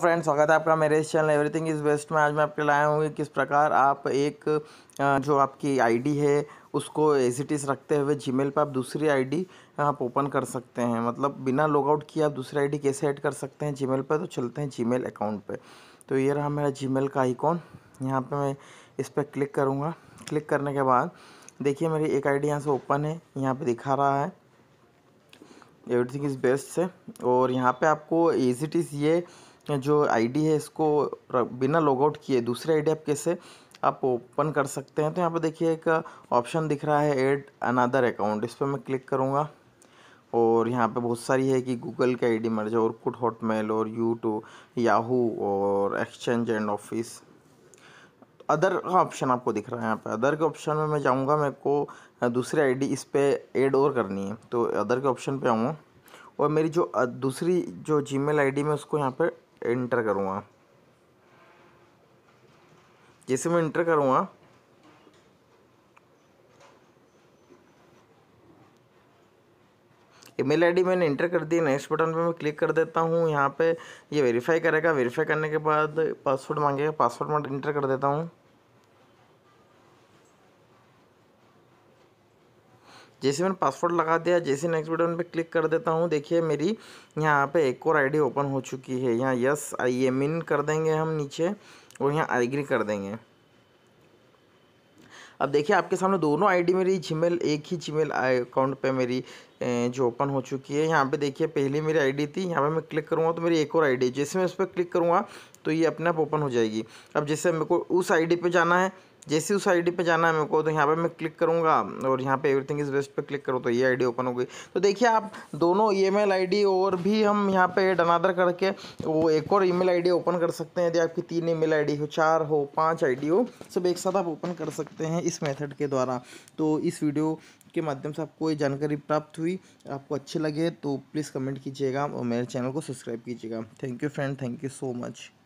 friends स्वागत है आपका मेरे इस चैनल एवरीथिंग इज़ बेस्ट में आज मैं आपके लाया हूँ किस प्रकार आप एक जो आपकी आईडी है उसको एज इट इज़ रखते हुए जीमेल पर आप दूसरी आईडी आप ओपन कर सकते हैं मतलब बिना लॉग आउट किए आप दूसरी आईडी कैसे ऐड कर सकते हैं जीमेल पर तो चलते हैं मेल अकाउंट पर तो ये रहा मेरा मेल का आइकॉन यहाँ पर मैं इस पर क्लिक करूँगा क्लिक करने के बाद देखिए मेरी एक आई डी यहाँ से ओपन है यहाँ पर दिखा रहा है एवरीथिंग इज़ बेस्ट से और यहाँ पे आपको एजिट इट इज़ ये जो आईडी है इसको बिना लॉगआउट किए दूसरे आईडी आप कैसे आप ओपन कर सकते हैं तो यहाँ पर देखिए एक ऑप्शन दिख रहा है एड अनादर अकाउंट इस पर मैं क्लिक करूँगा और यहाँ पे बहुत सारी है कि गूगल का आईडी मर्ज और कुट हॉटमेल और यूट्यूब याहू और एक्सचेंज एंड ऑफिस अदर का ऑप्शन आपको दिख रहा है यहाँ पे अदर के ऑप्शन में मैं जाऊँगा मेरे को दूसरी आईडी इस पर एड और करनी है तो अदर के ऑप्शन पे आऊँगा और मेरी जो दूसरी जो जीमेल आईडी में उसको यहाँ पर इंटर करूँगा जैसे मैं इंटर करूँगा ईमेल आईडी मैंने इंटर कर दी नेक्स्ट बटन पे मैं क्लिक कर देता हूँ यहाँ पे ये यह वेरीफाई करेगा वेरीफाई करने के बाद पासवर्ड मांगेगा पासवर्ड मैं इंटर कर देता हूँ जैसे मैंने पासवर्ड लगा दिया जैसे नेक्स्ट बटन पे क्लिक कर देता हूँ देखिए मेरी यहाँ पे एक और आईडी ओपन हो चुकी है यहाँ यस आई एम इन कर देंगे हम नीचे और यहाँ आईग्री कर देंगे अब देखिए आपके सामने दोनों आईडी मेरी जीमेल एक ही जीमेल अकाउंट पे मेरी जो ओपन हो चुकी है यहाँ पे देखिए पहले मेरी आईडी थी यहाँ पे मैं क्लिक करूँगा तो मेरी एक और आईडी जैसे मैं उस पर क्लिक करूँगा तो ये अपने आप ओपन हो जाएगी अब जैसे मेरे को उस आईडी पे जाना है जैसे उस आईडी पे जाना है मेरे को तो यहाँ पे मैं क्लिक करूँगा और यहाँ पे एवरीथिंग इज़ वेस्ट पे क्लिक करूँ तो ये आईडी ओपन हो गई तो देखिए आप दोनों ईमेल आईडी और भी हम यहाँ पे एड अनादर करके वो एक और ईमेल आईडी ओपन कर सकते हैं यदि आपकी तीन ईमेल आईडी हो चार हो पाँच आईडी हो सब एक साथ आप ओपन कर सकते हैं इस मेथड के द्वारा तो इस वीडियो के माध्यम से आपको ये जानकारी प्राप्त हुई आपको अच्छी लगे तो प्लीज़ कमेंट कीजिएगा और मेरे चैनल को सब्सक्राइब कीजिएगा thank you friend thank you so much